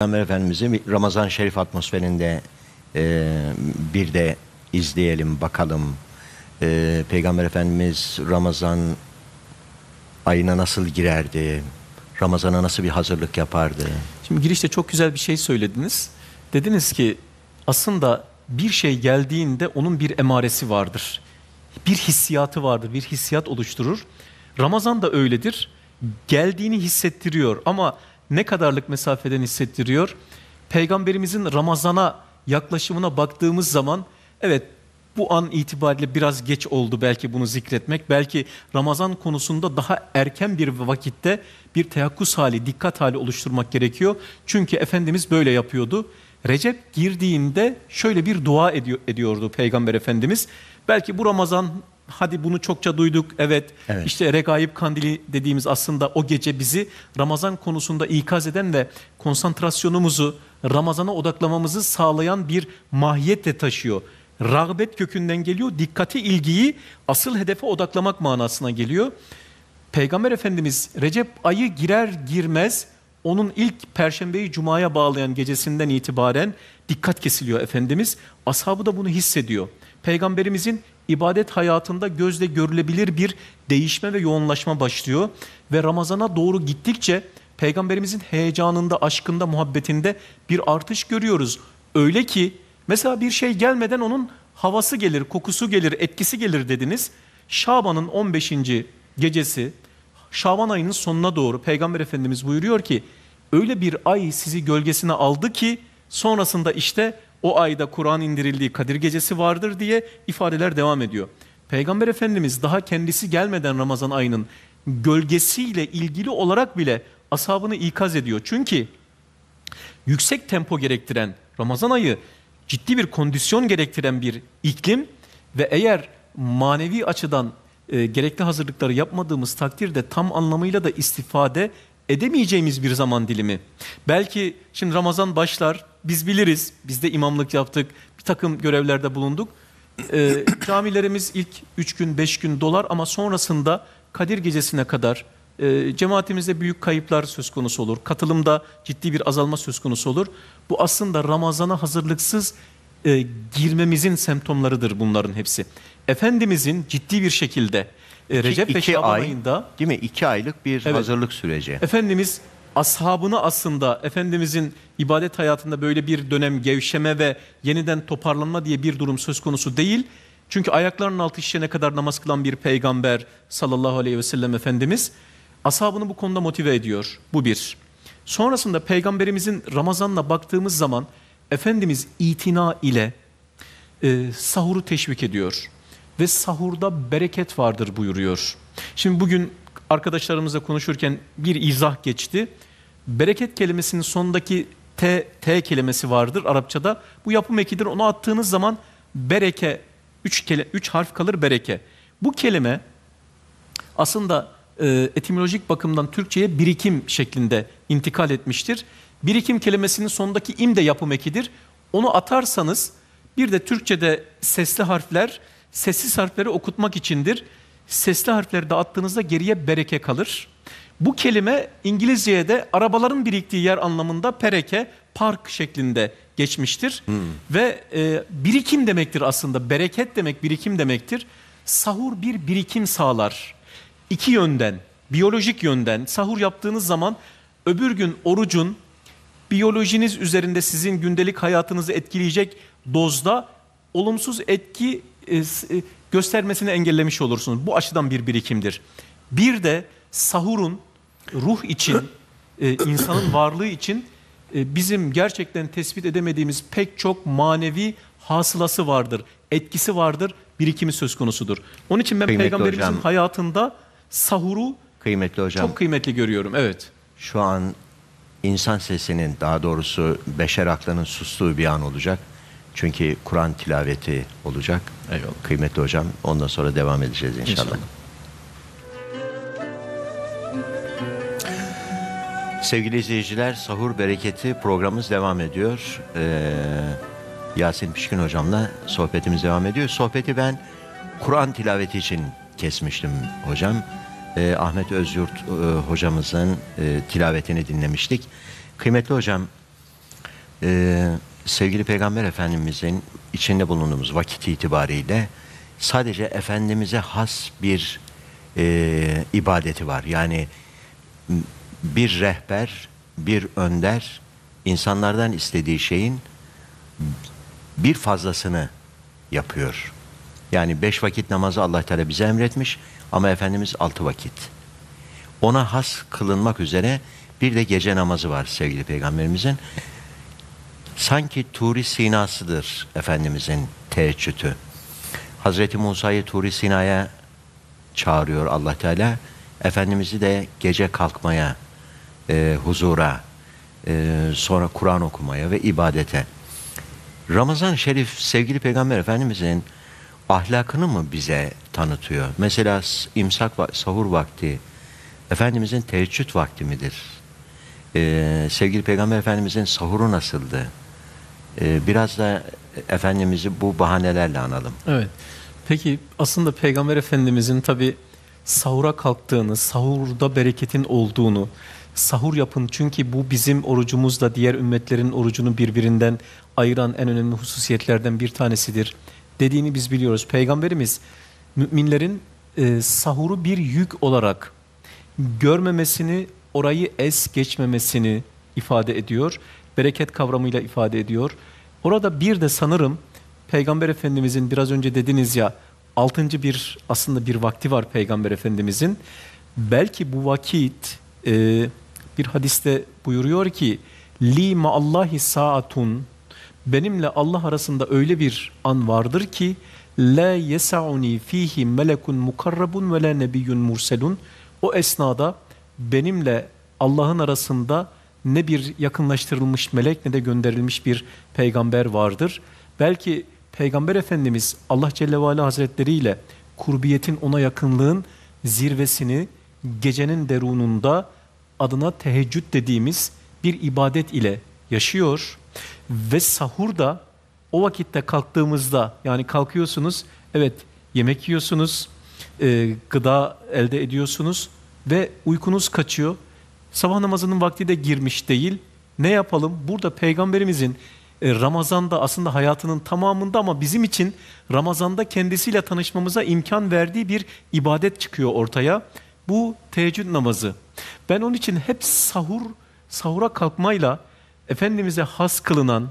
Peygamber Efendimiz'i Ramazan Şerif atmosferinde e, bir de izleyelim bakalım. E, Peygamber Efendimiz Ramazan ayına nasıl girerdi? Ramazan'a nasıl bir hazırlık yapardı? Şimdi girişte çok güzel bir şey söylediniz. Dediniz ki aslında bir şey geldiğinde onun bir emaresi vardır. Bir hissiyatı vardır, bir hissiyat oluşturur. Ramazan da öyledir. Geldiğini hissettiriyor ama ne kadarlık mesafeden hissettiriyor? Peygamberimizin Ramazan'a yaklaşımına baktığımız zaman evet bu an itibariyle biraz geç oldu belki bunu zikretmek. Belki Ramazan konusunda daha erken bir vakitte bir teyakkuz hali, dikkat hali oluşturmak gerekiyor. Çünkü Efendimiz böyle yapıyordu. Recep girdiğinde şöyle bir dua ediyordu Peygamber Efendimiz. Belki bu Ramazan hadi bunu çokça duyduk. Evet, evet. işte regaib kandili dediğimiz aslında o gece bizi Ramazan konusunda ikaz eden ve konsantrasyonumuzu Ramazan'a odaklamamızı sağlayan bir mahiyetle taşıyor. Rağbet kökünden geliyor. Dikkati, ilgiyi asıl hedefe odaklamak manasına geliyor. Peygamber Efendimiz Recep ayı girer girmez onun ilk perşembeyi cumaya bağlayan gecesinden itibaren dikkat kesiliyor Efendimiz. Ashabı da bunu hissediyor. Peygamberimizin ibadet hayatında gözle görülebilir bir değişme ve yoğunlaşma başlıyor. Ve Ramazan'a doğru gittikçe Peygamberimizin heyecanında, aşkında, muhabbetinde bir artış görüyoruz. Öyle ki mesela bir şey gelmeden onun havası gelir, kokusu gelir, etkisi gelir dediniz. Şaban'ın 15. gecesi Şaban ayının sonuna doğru Peygamber Efendimiz buyuruyor ki öyle bir ay sizi gölgesine aldı ki sonrasında işte o ayda Kur'an indirildiği Kadir Gecesi vardır diye ifadeler devam ediyor. Peygamber Efendimiz daha kendisi gelmeden Ramazan ayının gölgesiyle ilgili olarak bile asabını ikaz ediyor. Çünkü yüksek tempo gerektiren Ramazan ayı ciddi bir kondisyon gerektiren bir iklim ve eğer manevi açıdan e, gerekli hazırlıkları yapmadığımız takdirde tam anlamıyla da istifade edemeyeceğimiz bir zaman dilimi. Belki şimdi Ramazan başlar, biz biliriz, biz de imamlık yaptık, bir takım görevlerde bulunduk. E, camilerimiz ilk 3 gün, 5 gün dolar ama sonrasında Kadir gecesine kadar e, cemaatimizde büyük kayıplar söz konusu olur. Katılımda ciddi bir azalma söz konusu olur. Bu aslında Ramazan'a hazırlıksız e, girmemizin semptomlarıdır bunların hepsi. Efendimizin ciddi bir şekilde e, Recep ve iki Şaban ay, ayında değil mi? İki aylık bir Evet. hazırlık süreci. Efendimiz ashabını aslında Efendimizin ibadet hayatında böyle bir dönem gevşeme ve yeniden toparlanma diye bir durum söz konusu değil. Çünkü ayaklarının altı şişene kadar namaz kılan bir peygamber sallallahu aleyhi ve sellem Efendimiz ashabını bu konuda motive ediyor. Bu bir. Sonrasında peygamberimizin Ramazan'la baktığımız zaman Efendimiz itina ile e, sahuru teşvik ediyor ve sahurda bereket vardır buyuruyor. Şimdi bugün arkadaşlarımızla konuşurken bir izah geçti. Bereket kelimesinin sonundaki T, T kelimesi vardır Arapçada. Bu yapım ekidir. Onu attığınız zaman bereke, üç, kele, üç harf kalır bereke. Bu kelime aslında e, etimolojik bakımdan Türkçe'ye birikim şeklinde intikal etmiştir. Birikim kelimesinin sonundaki im de yapım ekidir. Onu atarsanız bir de Türkçe'de sesli harfler sessiz harfleri okutmak içindir. Sesli harfleri dağıttığınızda geriye bereke kalır. Bu kelime İngilizce'ye de arabaların biriktiği yer anlamında pereke, park şeklinde geçmiştir. Hmm. Ve e, birikim demektir aslında. Bereket demek birikim demektir. Sahur bir birikim sağlar. İki yönden, biyolojik yönden sahur yaptığınız zaman öbür gün orucun biyolojiniz üzerinde sizin gündelik hayatınızı etkileyecek dozda olumsuz etki e, e, göstermesini engellemiş olursunuz. Bu açıdan bir birikimdir. Bir de sahurun ruh için, e, insanın varlığı için bizim gerçekten tespit edemediğimiz pek çok manevi hasılası vardır, etkisi vardır, birikimi söz konusudur. Onun için ben kıymetli peygamberimizin hocam, hayatında sahuru kıymetli hocam, çok kıymetli görüyorum. Evet. Şu an insan sesinin daha doğrusu beşer aklının sustuğu bir an olacak. Çünkü Kur'an tilaveti olacak. Eyvallah. Kıymetli hocam ondan sonra devam edeceğiz inşallah. inşallah. Sevgili izleyiciler Sahur Bereketi programımız devam ediyor. Ee, Yasin Pişkin hocamla sohbetimiz devam ediyor. Sohbeti ben Kur'an tilaveti için kesmiştim hocam. Ee, Ahmet Özyurt e, hocamızın e, tilavetini dinlemiştik. Kıymetli hocam... E, sevgili Peygamber Efendimizin içinde bulunduğumuz vakit itibariyle sadece Efendimiz'e has bir e, ibadeti var. Yani bir rehber, bir önder insanlardan istediği şeyin bir fazlasını yapıyor. Yani beş vakit namazı Allah Teala bize emretmiş ama Efendimiz altı vakit. Ona has kılınmak üzere bir de gece namazı var sevgili peygamberimizin sanki Turi Sina'sıdır Efendimizin teheccüdü. Hazreti Musa'yı Turi Sina'ya çağırıyor allah Teala. Efendimiz'i de gece kalkmaya, e, huzura, e, sonra Kur'an okumaya ve ibadete. Ramazan Şerif sevgili Peygamber Efendimiz'in ahlakını mı bize tanıtıyor? Mesela imsak, sahur vakti, Efendimiz'in teheccüd vakti midir? Ee, sevgili Peygamber Efendimiz'in sahuru nasıldı? Ee, biraz da Efendimiz'i bu bahanelerle analım. Evet. Peki aslında Peygamber Efendimiz'in tabi sahura kalktığını, sahurda bereketin olduğunu, sahur yapın çünkü bu bizim orucumuzla diğer ümmetlerin orucunu birbirinden ayıran en önemli hususiyetlerden bir tanesidir dediğini biz biliyoruz. Peygamberimiz müminlerin e, sahuru bir yük olarak görmemesini, orayı es geçmemesini ifade ediyor bereket kavramıyla ifade ediyor. Orada bir de sanırım Peygamber Efendimizin biraz önce dediniz ya altıncı bir aslında bir vakti var Peygamber Efendimizin. Belki bu vakit e, bir hadiste buyuruyor ki li ma Allahi saatun benimle Allah arasında öyle bir an vardır ki la yesauni fihi melekun mukarrabun ve la nebiyyun murselun o esnada benimle Allah'ın arasında ne bir yakınlaştırılmış melek ne de gönderilmiş bir peygamber vardır. Belki Peygamber Efendimiz Allah Celle ve Ala Hazretleri ile kurbiyetin ona yakınlığın zirvesini gecenin derununda adına teheccüd dediğimiz bir ibadet ile yaşıyor ve sahurda o vakitte kalktığımızda yani kalkıyorsunuz evet yemek yiyorsunuz e, gıda elde ediyorsunuz ve uykunuz kaçıyor Sabah namazının vakti de girmiş değil. Ne yapalım? Burada Peygamberimizin e, Ramazan'da aslında hayatının tamamında ama bizim için Ramazan'da kendisiyle tanışmamıza imkan verdiği bir ibadet çıkıyor ortaya. Bu teheccüd namazı. Ben onun için hep sahur, sahura kalkmayla Efendimiz'e has kılınan,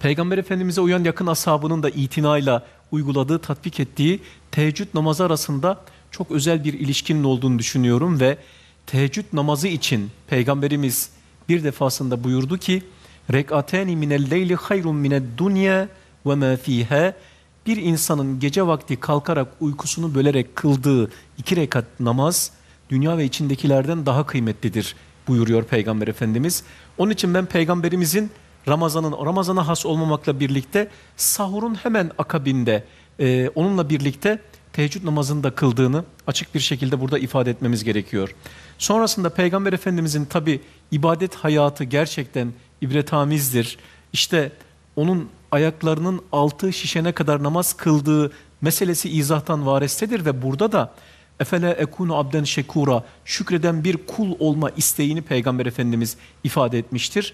Peygamber Efendimiz'e uyan yakın ashabının da itinayla uyguladığı, tatbik ettiği teheccüd namazı arasında çok özel bir ilişkinin olduğunu düşünüyorum ve teheccüd namazı için Peygamberimiz bir defasında buyurdu ki rekateni minel leyli hayrun mined dunya ve ma fiha bir insanın gece vakti kalkarak uykusunu bölerek kıldığı iki rekat namaz dünya ve içindekilerden daha kıymetlidir buyuruyor Peygamber Efendimiz. Onun için ben Peygamberimizin Ramazan'ın Ramazan'a has olmamakla birlikte sahurun hemen akabinde e, onunla birlikte teheccüd namazını da kıldığını açık bir şekilde burada ifade etmemiz gerekiyor. Sonrasında Peygamber Efendimizin tabi ibadet hayatı gerçekten ibretamizdir. İşte onun ayaklarının altı şişene kadar namaz kıldığı meselesi izahtan varestedir ve burada da efele ekunu abden şekura şükreden bir kul olma isteğini Peygamber Efendimiz ifade etmiştir.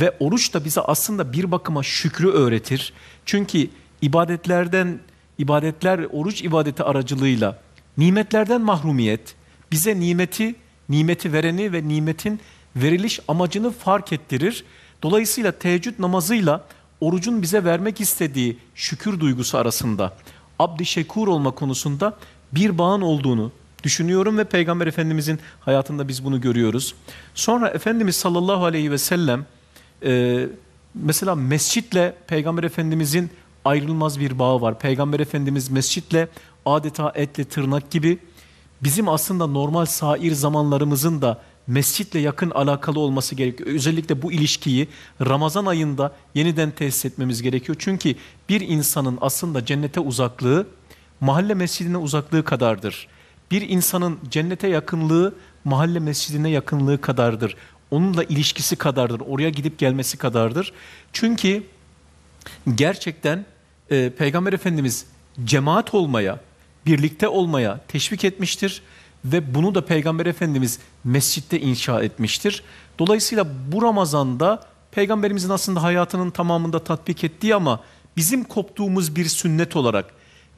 Ve oruç da bize aslında bir bakıma şükrü öğretir. Çünkü ibadetlerden ibadetler, oruç ibadeti aracılığıyla nimetlerden mahrumiyet, bize nimeti, nimeti vereni ve nimetin veriliş amacını fark ettirir. Dolayısıyla teheccüd namazıyla orucun bize vermek istediği şükür duygusu arasında abdi şekur olma konusunda bir bağın olduğunu düşünüyorum ve Peygamber Efendimizin hayatında biz bunu görüyoruz. Sonra Efendimiz sallallahu aleyhi ve sellem mesela mescitle Peygamber Efendimizin ayrılmaz bir bağı var. Peygamber Efendimiz mescitle adeta etle tırnak gibi bizim aslında normal sair zamanlarımızın da mescitle yakın alakalı olması gerekiyor. Özellikle bu ilişkiyi Ramazan ayında yeniden tesis etmemiz gerekiyor. Çünkü bir insanın aslında cennete uzaklığı mahalle mescidine uzaklığı kadardır. Bir insanın cennete yakınlığı mahalle mescidine yakınlığı kadardır. Onunla ilişkisi kadardır. Oraya gidip gelmesi kadardır. Çünkü gerçekten e, Peygamber Efendimiz cemaat olmaya, birlikte olmaya teşvik etmiştir ve bunu da Peygamber Efendimiz mescitte inşa etmiştir. Dolayısıyla bu Ramazan'da Peygamberimizin aslında hayatının tamamında tatbik ettiği ama bizim koptuğumuz bir sünnet olarak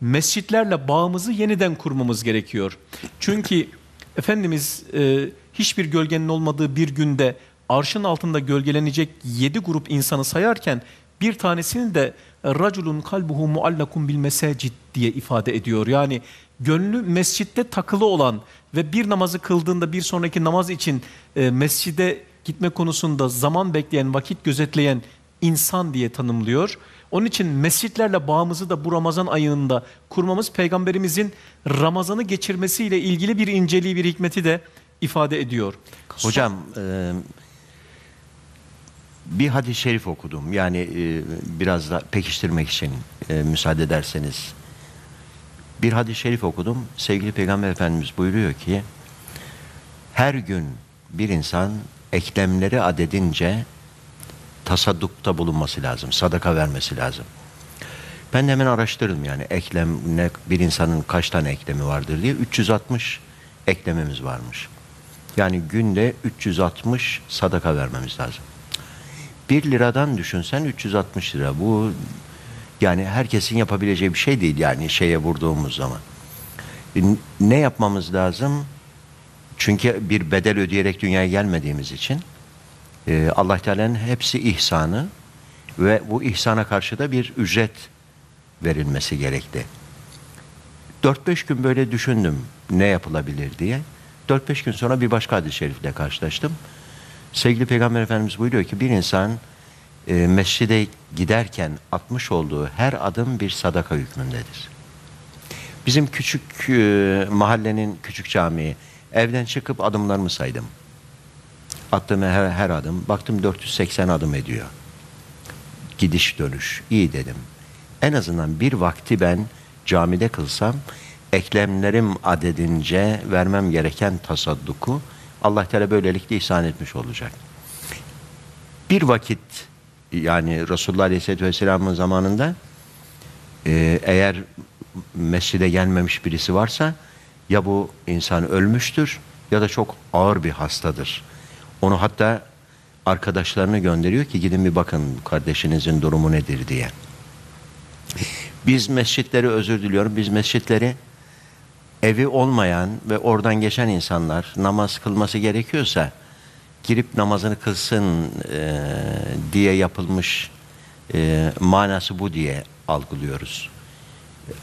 mescitlerle bağımızı yeniden kurmamız gerekiyor. Çünkü Efendimiz e, hiçbir gölgenin olmadığı bir günde arşın altında gölgelenecek yedi grup insanı sayarken bir tanesini de e, raculun kalbuhu muallakun bil mesacid diye ifade ediyor. Yani gönlü mescitte takılı olan ve bir namazı kıldığında bir sonraki namaz için e, mescide gitme konusunda zaman bekleyen, vakit gözetleyen insan diye tanımlıyor. Onun için mescitlerle bağımızı da bu Ramazan ayında kurmamız peygamberimizin Ramazan'ı geçirmesiyle ilgili bir inceliği, bir hikmeti de ifade ediyor. Hocam, e bir hadis-i şerif okudum. Yani e, biraz da pekiştirmek için e, müsaade ederseniz. Bir hadis-i şerif okudum. Sevgili Peygamber Efendimiz buyuruyor ki her gün bir insan eklemleri adedince tasaddukta bulunması lazım. Sadaka vermesi lazım. Ben de hemen araştırdım yani eklem ne, bir insanın kaç tane eklemi vardır diye 360 eklememiz varmış. Yani günde 360 sadaka vermemiz lazım. 1 liradan düşünsen 360 lira. Bu yani herkesin yapabileceği bir şey değil yani şeye vurduğumuz zaman. E, ne yapmamız lazım? Çünkü bir bedel ödeyerek dünyaya gelmediğimiz için e, Allah Teala'nın hepsi ihsanı ve bu ihsana karşı da bir ücret verilmesi gerekti. 4-5 gün böyle düşündüm ne yapılabilir diye. 4-5 gün sonra bir başka hadis-i şerifle karşılaştım. Sevgili Peygamber Efendimiz buyuruyor ki bir insan e, mescide giderken atmış olduğu her adım bir sadaka hükmündedir. Bizim küçük e, mahallenin küçük camii evden çıkıp adımlarımı saydım. Attığım her, her adım baktım 480 adım ediyor. Gidiş dönüş iyi dedim. En azından bir vakti ben camide kılsam eklemlerim adedince vermem gereken tasadduku Allah Teala böylelikle ihsan etmiş olacak. Bir vakit yani Resulullah Aleyhisselatü Vesselam'ın zamanında e, eğer mescide gelmemiş birisi varsa ya bu insan ölmüştür ya da çok ağır bir hastadır. Onu hatta arkadaşlarını gönderiyor ki gidin bir bakın kardeşinizin durumu nedir diye. Biz mescitleri özür diliyorum. Biz mescitleri evi olmayan ve oradan geçen insanlar namaz kılması gerekiyorsa girip namazını kılsın e, diye yapılmış e, manası bu diye algılıyoruz.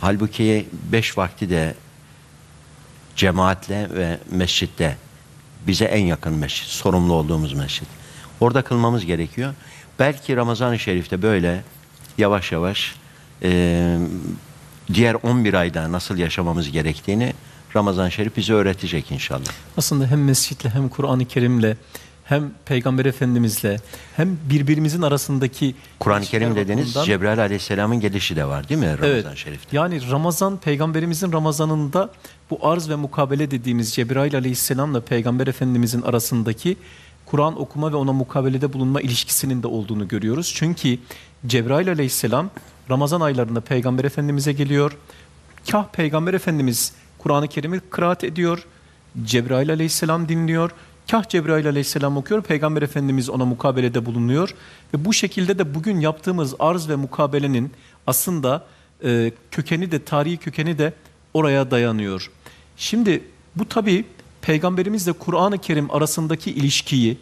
Halbuki beş vakti de cemaatle ve mescitte bize en yakın mescit, sorumlu olduğumuz mescit. Orada kılmamız gerekiyor. Belki Ramazan-ı Şerif'te böyle yavaş yavaş e, diğer 11 ayda nasıl yaşamamız gerektiğini Ramazan Şerif bize öğretecek inşallah. Aslında hem mescitle hem Kur'an-ı Kerim'le hem Peygamber Efendimizle hem birbirimizin arasındaki Kur'an-ı Kerim dediniz bakımından... Cebrail Aleyhisselam'ın gelişi de var değil mi Ramazan evet, Şerif'te? Yani Ramazan Peygamberimizin Ramazan'ında bu arz ve mukabele dediğimiz Cebrail Aleyhisselam'la Peygamber Efendimizin arasındaki Kur'an okuma ve ona mukabelede bulunma ilişkisinin de olduğunu görüyoruz. Çünkü Cebrail aleyhisselam Ramazan aylarında Peygamber Efendimiz'e geliyor. Kah Peygamber Efendimiz Kur'an-ı Kerim'i kıraat ediyor. Cebrail aleyhisselam dinliyor. Kah Cebrail aleyhisselam okuyor, Peygamber Efendimiz ona mukabelede bulunuyor. Ve bu şekilde de bugün yaptığımız arz ve mukabelenin aslında e, kökeni de, tarihi kökeni de oraya dayanıyor. Şimdi bu tabii peygamberimizle Kur'an-ı Kerim arasındaki ilişkiyi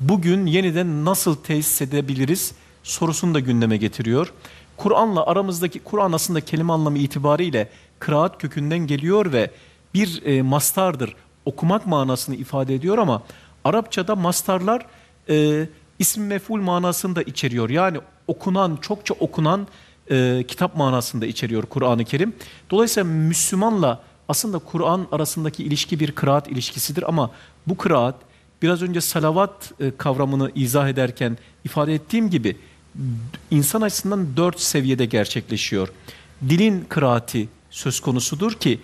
bugün yeniden nasıl tesis edebiliriz sorusunu da gündeme getiriyor. Kur'an'la aramızdaki Kur'an aslında kelime anlamı itibariyle kıraat kökünden geliyor ve bir e, mastardır. Okumak manasını ifade ediyor ama Arapçada mastarlar e, isim meful manasını da içeriyor. Yani okunan, çokça okunan e, kitap manasında içeriyor Kur'an-ı Kerim. Dolayısıyla Müslümanla aslında Kur'an arasındaki ilişki bir kıraat ilişkisidir ama bu kıraat biraz önce salavat e, kavramını izah ederken ifade ettiğim gibi insan açısından dört seviyede gerçekleşiyor. Dilin kıraati söz konusudur ki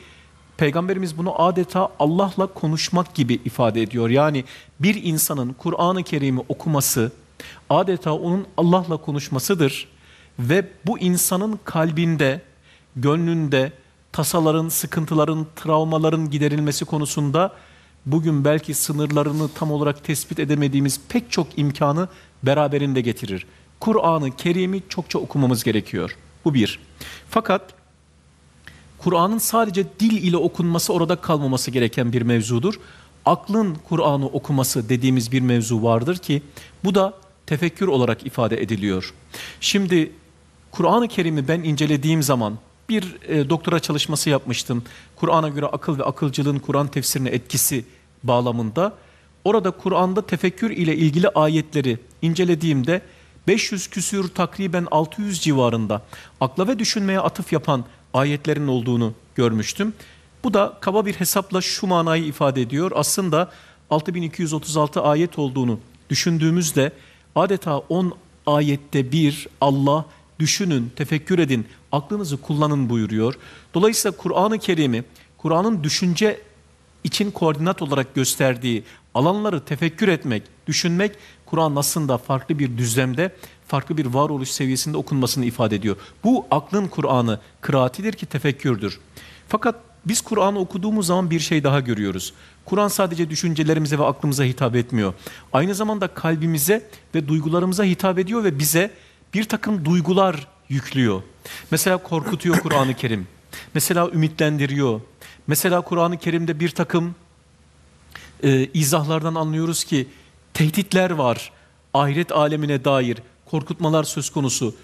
Peygamberimiz bunu adeta Allah'la konuşmak gibi ifade ediyor. Yani bir insanın Kur'an-ı Kerim'i okuması adeta onun Allah'la konuşmasıdır ve bu insanın kalbinde, gönlünde, tasaların, sıkıntıların, travmaların giderilmesi konusunda bugün belki sınırlarını tam olarak tespit edemediğimiz pek çok imkanı beraberinde getirir. Kur'an'ı Kerim'i çokça okumamız gerekiyor. Bu bir. Fakat Kur'an'ın sadece dil ile okunması orada kalmaması gereken bir mevzudur. Aklın Kur'an'ı okuması dediğimiz bir mevzu vardır ki bu da tefekkür olarak ifade ediliyor. Şimdi Kur'an-ı Kerim'i ben incelediğim zaman bir e, doktora çalışması yapmıştım. Kur'an'a göre akıl ve akılcılığın Kur'an tefsirine etkisi bağlamında. Orada Kur'an'da tefekkür ile ilgili ayetleri incelediğimde 500 küsür takriben 600 civarında akla ve düşünmeye atıf yapan ayetlerin olduğunu görmüştüm. Bu da kaba bir hesapla şu manayı ifade ediyor. Aslında 6236 ayet olduğunu düşündüğümüzde adeta 10 ayette bir Allah düşünün, tefekkür edin, aklınızı kullanın buyuruyor. Dolayısıyla Kur'an-ı Kerim'i, Kur'an'ın düşünce için koordinat olarak gösterdiği alanları tefekkür etmek, düşünmek Kur'an aslında farklı bir düzlemde, farklı bir varoluş seviyesinde okunmasını ifade ediyor. Bu aklın Kur'an'ı, kıraatidir ki tefekkürdür. Fakat biz Kur'an'ı okuduğumuz zaman bir şey daha görüyoruz. Kur'an sadece düşüncelerimize ve aklımıza hitap etmiyor. Aynı zamanda kalbimize ve duygularımıza hitap ediyor ve bize bir takım duygular yüklüyor. Mesela korkutuyor Kur'an-ı Kerim. Mesela ümitlendiriyor. Mesela Kur'an-ı Kerim'de bir takım e, izahlardan anlıyoruz ki tehditler var. Ahiret alemine dair korkutmalar söz konusu.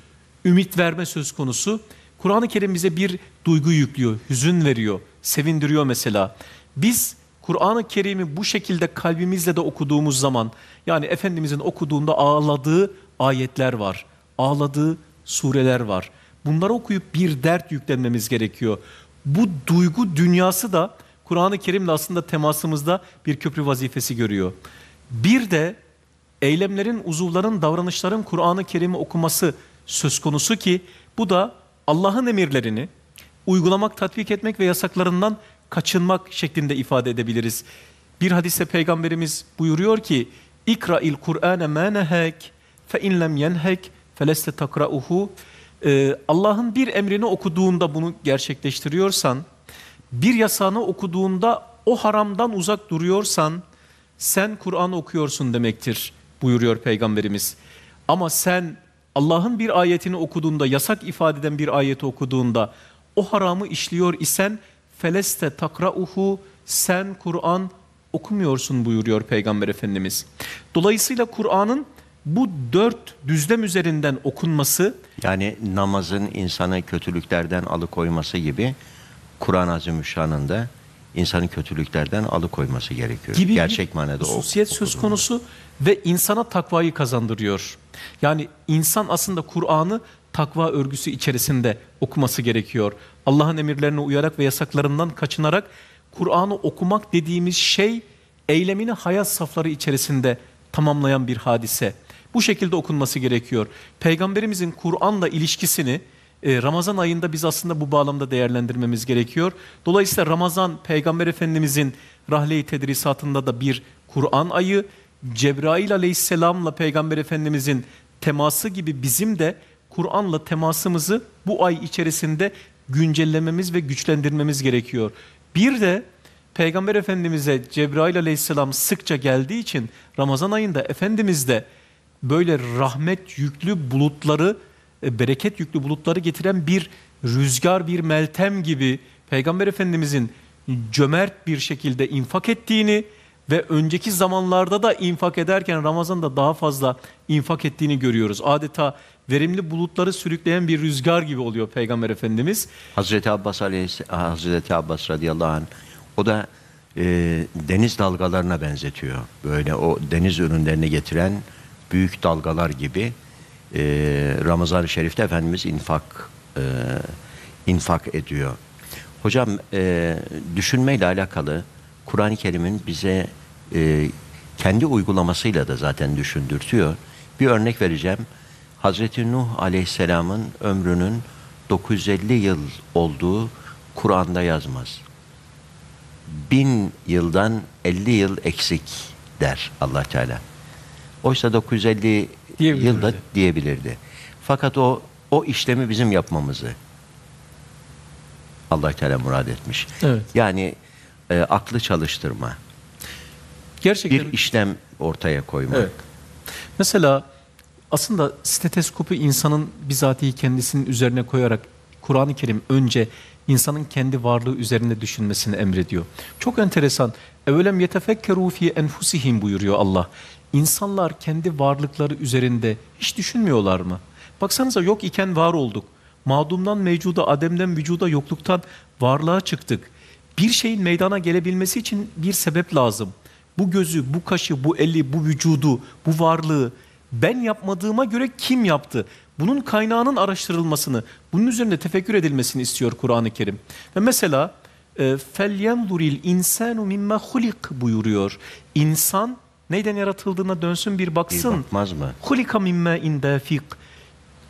Ümit verme söz konusu. Kur'an-ı Kerim bize bir duygu yüklüyor, hüzün veriyor, sevindiriyor mesela. Biz Kur'an-ı Kerim'i bu şekilde kalbimizle de okuduğumuz zaman yani Efendimizin okuduğunda ağladığı ayetler var ağladığı sureler var. Bunları okuyup bir dert yüklenmemiz gerekiyor. Bu duygu dünyası da Kur'an-ı Kerim'le aslında temasımızda bir köprü vazifesi görüyor. Bir de eylemlerin, uzuvların, davranışların Kur'an-ı Kerim'i okuması söz konusu ki bu da Allah'ın emirlerini uygulamak, tatbik etmek ve yasaklarından kaçınmak şeklinde ifade edebiliriz. Bir hadiste peygamberimiz buyuruyor ki İkra'il Kur'ane ma nehek fe in lem yenhek feleste takrauhu e, Allah'ın bir emrini okuduğunda bunu gerçekleştiriyorsan, bir yasağını okuduğunda o haramdan uzak duruyorsan sen Kur'an okuyorsun demektir buyuruyor Peygamberimiz. Ama sen Allah'ın bir ayetini okuduğunda, yasak ifade eden bir ayeti okuduğunda o haramı işliyor isen feleste takrauhu sen Kur'an okumuyorsun buyuruyor Peygamber Efendimiz. Dolayısıyla Kur'an'ın bu dört düzlem üzerinden okunması... Yani namazın insanı kötülüklerden alıkoyması gibi Kur'an-ı Azimüşşan'ın da insanı kötülüklerden alıkoyması gerekiyor. Gibi Gerçek manada o. Hususiyet söz konusu ve insana takvayı kazandırıyor. Yani insan aslında Kur'an'ı takva örgüsü içerisinde okuması gerekiyor. Allah'ın emirlerine uyarak ve yasaklarından kaçınarak Kur'an'ı okumak dediğimiz şey eylemini hayat safları içerisinde tamamlayan bir hadise. Bu şekilde okunması gerekiyor. Peygamberimizin Kur'an'la ilişkisini e, Ramazan ayında biz aslında bu bağlamda değerlendirmemiz gerekiyor. Dolayısıyla Ramazan Peygamber Efendimizin rahle-i tedrisatında da bir Kur'an ayı, Cebrail aleyhisselamla Peygamber Efendimizin teması gibi bizim de Kur'an'la temasımızı bu ay içerisinde güncellememiz ve güçlendirmemiz gerekiyor. Bir de Peygamber Efendimiz'e Cebrail aleyhisselam sıkça geldiği için Ramazan ayında Efendimiz de böyle rahmet yüklü bulutları, e, bereket yüklü bulutları getiren bir rüzgar, bir meltem gibi Peygamber Efendimizin cömert bir şekilde infak ettiğini ve önceki zamanlarda da infak ederken Ramazan'da daha fazla infak ettiğini görüyoruz. Adeta verimli bulutları sürükleyen bir rüzgar gibi oluyor Peygamber Efendimiz. Hazreti Abbas Aleyhisselam, ah, Hazreti Abbas radıyallahu anh o da e, deniz dalgalarına benzetiyor. Böyle o deniz ürünlerini getiren büyük dalgalar gibi e, Ramazan-ı Şerif'te Efendimiz infak e, infak ediyor. Hocam e, düşünmeyle alakalı Kur'an-ı Kerim'in bize e, kendi uygulamasıyla da zaten düşündürtüyor. Bir örnek vereceğim. Hazreti Nuh Aleyhisselam'ın ömrünün 950 yıl olduğu Kur'an'da yazmaz. Bin yıldan 50 yıl eksik der Allah Teala. Oysa 950 diyebilirdi. yılda diyebilirdi. Fakat o o işlemi bizim yapmamızı Allah Teala murad etmiş. Evet. Yani e, aklı çalıştırma. Gerçekten bir işlem ortaya koymak. Evet. Mesela aslında steteskopu insanın bizatihi kendisinin üzerine koyarak Kur'an-ı Kerim önce insanın kendi varlığı üzerinde düşünmesini emrediyor. Çok enteresan. Evelem yetefekkeru fi enfusihim buyuruyor Allah. İnsanlar kendi varlıkları üzerinde hiç düşünmüyorlar mı? Baksanıza yok iken var olduk. Madumdan mevcuda, ademden vücuda, yokluktan varlığa çıktık. Bir şeyin meydana gelebilmesi için bir sebep lazım. Bu gözü, bu kaşı, bu eli, bu vücudu, bu varlığı ben yapmadığıma göre kim yaptı? Bunun kaynağının araştırılmasını, bunun üzerinde tefekkür edilmesini istiyor Kur'an-ı Kerim. Ve mesela فَلْيَنْظُرِ الْاِنْسَانُ مِمَّا خُلِقْ buyuruyor. İnsan Neyden yaratıldığına dönsün bir baksın. Bir bakmaz mı? Hulika mimme indafik.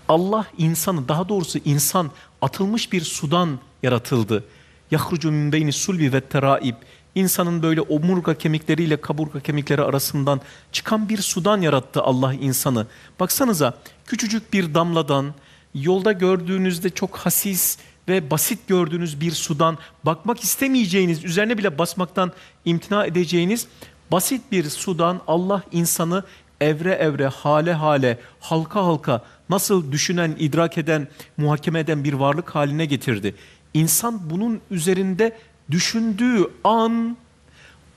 Allah insanı daha doğrusu insan atılmış bir sudan yaratıldı. Yahrucu min beyni sulbi ve teraib. İnsanın böyle omurga kemikleriyle kaburga kemikleri arasından çıkan bir sudan yarattı Allah insanı. Baksanıza küçücük bir damladan, yolda gördüğünüzde çok hassiz ve basit gördüğünüz bir sudan bakmak istemeyeceğiniz, üzerine bile basmaktan imtina edeceğiniz Basit bir sudan Allah insanı evre evre, hale hale, halka halka nasıl düşünen, idrak eden, muhakeme eden bir varlık haline getirdi. İnsan bunun üzerinde düşündüğü an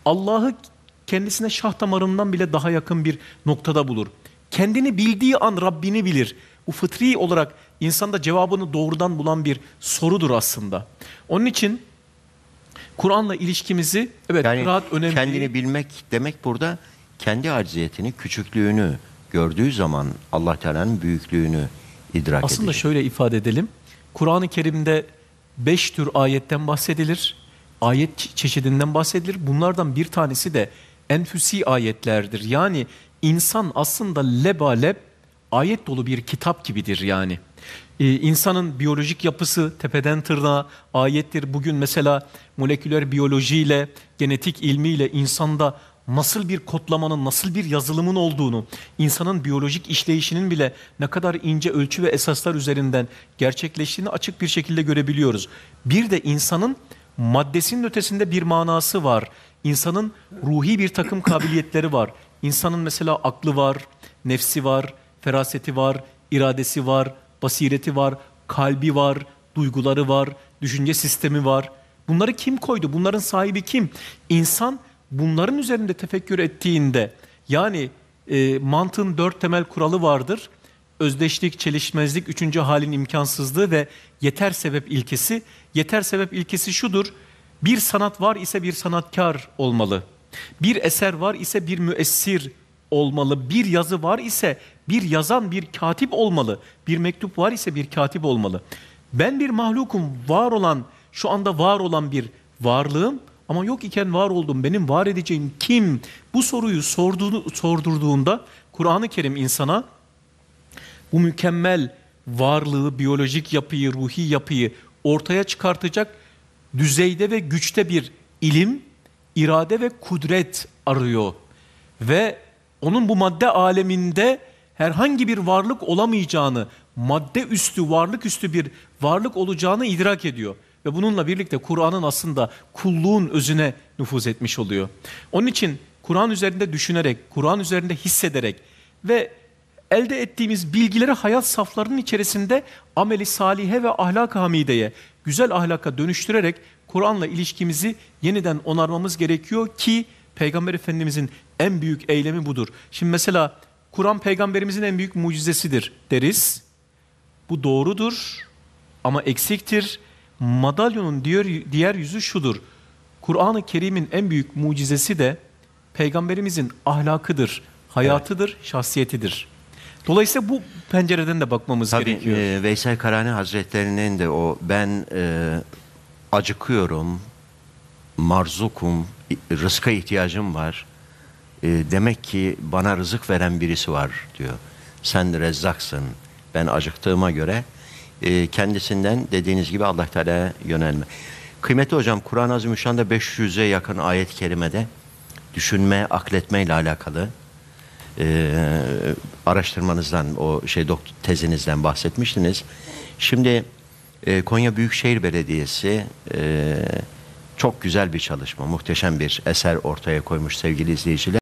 Allah'ı kendisine şah damarından bile daha yakın bir noktada bulur. Kendini bildiği an Rabbini bilir. Bu fıtri olarak insanda cevabını doğrudan bulan bir sorudur aslında. Onun için Kur'an'la ilişkimizi evet yani kıraat önemli. Kendini bilmek demek burada kendi acziyetini, küçüklüğünü gördüğü zaman Allah Teala'nın büyüklüğünü idrak Aslında edecek. şöyle ifade edelim. Kur'an-ı Kerim'de beş tür ayetten bahsedilir. Ayet çeşidinden bahsedilir. Bunlardan bir tanesi de enfüsi ayetlerdir. Yani insan aslında lebalep ayet dolu bir kitap gibidir yani. Ee, insanın biyolojik yapısı tepeden tırnağa ayettir. Bugün mesela moleküler biyolojiyle, genetik ilmiyle insanda nasıl bir kodlamanın, nasıl bir yazılımın olduğunu, insanın biyolojik işleyişinin bile ne kadar ince ölçü ve esaslar üzerinden gerçekleştiğini açık bir şekilde görebiliyoruz. Bir de insanın maddesinin ötesinde bir manası var. İnsanın ruhi bir takım kabiliyetleri var. İnsanın mesela aklı var, nefsi var, feraseti var, iradesi var, basireti var, kalbi var, duyguları var, düşünce sistemi var. Bunları kim koydu? Bunların sahibi kim? İnsan bunların üzerinde tefekkür ettiğinde yani e, mantığın dört temel kuralı vardır. Özdeşlik, çelişmezlik, üçüncü halin imkansızlığı ve yeter sebep ilkesi. Yeter sebep ilkesi şudur. Bir sanat var ise bir sanatkar olmalı. Bir eser var ise bir müessir olmalı. Bir yazı var ise bir yazan bir katip olmalı. Bir mektup var ise bir katip olmalı. Ben bir mahlukum var olan şu anda var olan bir varlığım ama yok iken var oldum benim var edeceğim kim? Bu soruyu sorduğunu, sordurduğunda Kur'an-ı Kerim insana bu mükemmel varlığı, biyolojik yapıyı, ruhi yapıyı ortaya çıkartacak düzeyde ve güçte bir ilim, irade ve kudret arıyor. Ve onun bu madde aleminde herhangi bir varlık olamayacağını, madde üstü, varlık üstü bir varlık olacağını idrak ediyor. Ve bununla birlikte Kur'an'ın aslında kulluğun özüne nüfuz etmiş oluyor. Onun için Kur'an üzerinde düşünerek, Kur'an üzerinde hissederek ve elde ettiğimiz bilgileri hayat saflarının içerisinde ameli salihe ve ahlak hamideye, güzel ahlaka dönüştürerek Kur'an'la ilişkimizi yeniden onarmamız gerekiyor ki Peygamber Efendimizin en büyük eylemi budur. Şimdi mesela Kur'an peygamberimizin en büyük mucizesidir deriz. Bu doğrudur ama eksiktir. Madalyonun diğer, diğer yüzü şudur. Kur'an-ı Kerim'in en büyük mucizesi de peygamberimizin ahlakıdır, hayatıdır, evet. şahsiyetidir. Dolayısıyla bu pencereden de bakmamız Tabii, gerekiyor. Tabii e, Veysel Karani Hazretleri'nin de o ben e, acıkıyorum, marzukum, rızka ihtiyacım var e, demek ki bana rızık veren birisi var diyor. Sen rezzaksın. Ben acıktığıma göre e, kendisinden dediğiniz gibi Allah Teala'ya yönelme. Kıymetli hocam Kur'an-ı Azimüşşan'da 500'e yakın ayet-i kerimede düşünme, akletme ile alakalı e, araştırmanızdan o şey doktor tezinizden bahsetmiştiniz. Şimdi e, Konya Büyükşehir Belediyesi e, çok güzel bir çalışma, muhteşem bir eser ortaya koymuş sevgili izleyiciler.